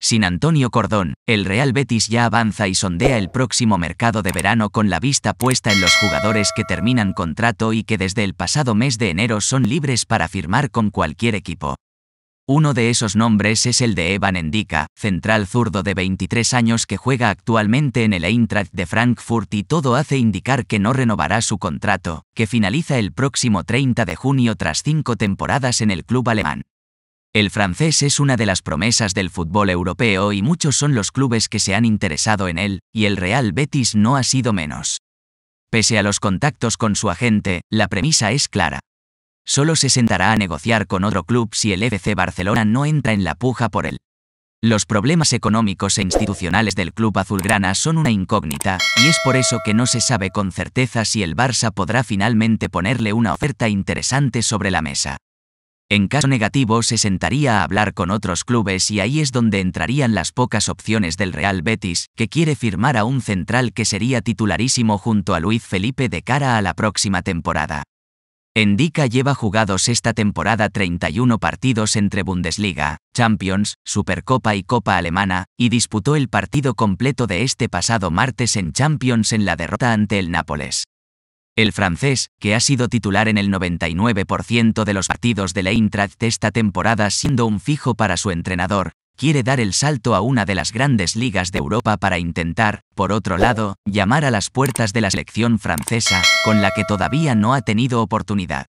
Sin Antonio Cordón, el Real Betis ya avanza y sondea el próximo mercado de verano con la vista puesta en los jugadores que terminan contrato y que desde el pasado mes de enero son libres para firmar con cualquier equipo. Uno de esos nombres es el de Evan Endika, central zurdo de 23 años que juega actualmente en el Eintracht de Frankfurt y todo hace indicar que no renovará su contrato, que finaliza el próximo 30 de junio tras cinco temporadas en el club alemán. El francés es una de las promesas del fútbol europeo y muchos son los clubes que se han interesado en él, y el Real Betis no ha sido menos. Pese a los contactos con su agente, la premisa es clara. Solo se sentará a negociar con otro club si el FC Barcelona no entra en la puja por él. Los problemas económicos e institucionales del club azulgrana son una incógnita, y es por eso que no se sabe con certeza si el Barça podrá finalmente ponerle una oferta interesante sobre la mesa. En caso negativo se sentaría a hablar con otros clubes y ahí es donde entrarían las pocas opciones del Real Betis, que quiere firmar a un central que sería titularísimo junto a Luis Felipe de cara a la próxima temporada. Endica lleva jugados esta temporada 31 partidos entre Bundesliga, Champions, Supercopa y Copa Alemana, y disputó el partido completo de este pasado martes en Champions en la derrota ante el Nápoles. El francés, que ha sido titular en el 99% de los partidos de la Eintracht esta temporada siendo un fijo para su entrenador, quiere dar el salto a una de las grandes ligas de Europa para intentar, por otro lado, llamar a las puertas de la selección francesa, con la que todavía no ha tenido oportunidad.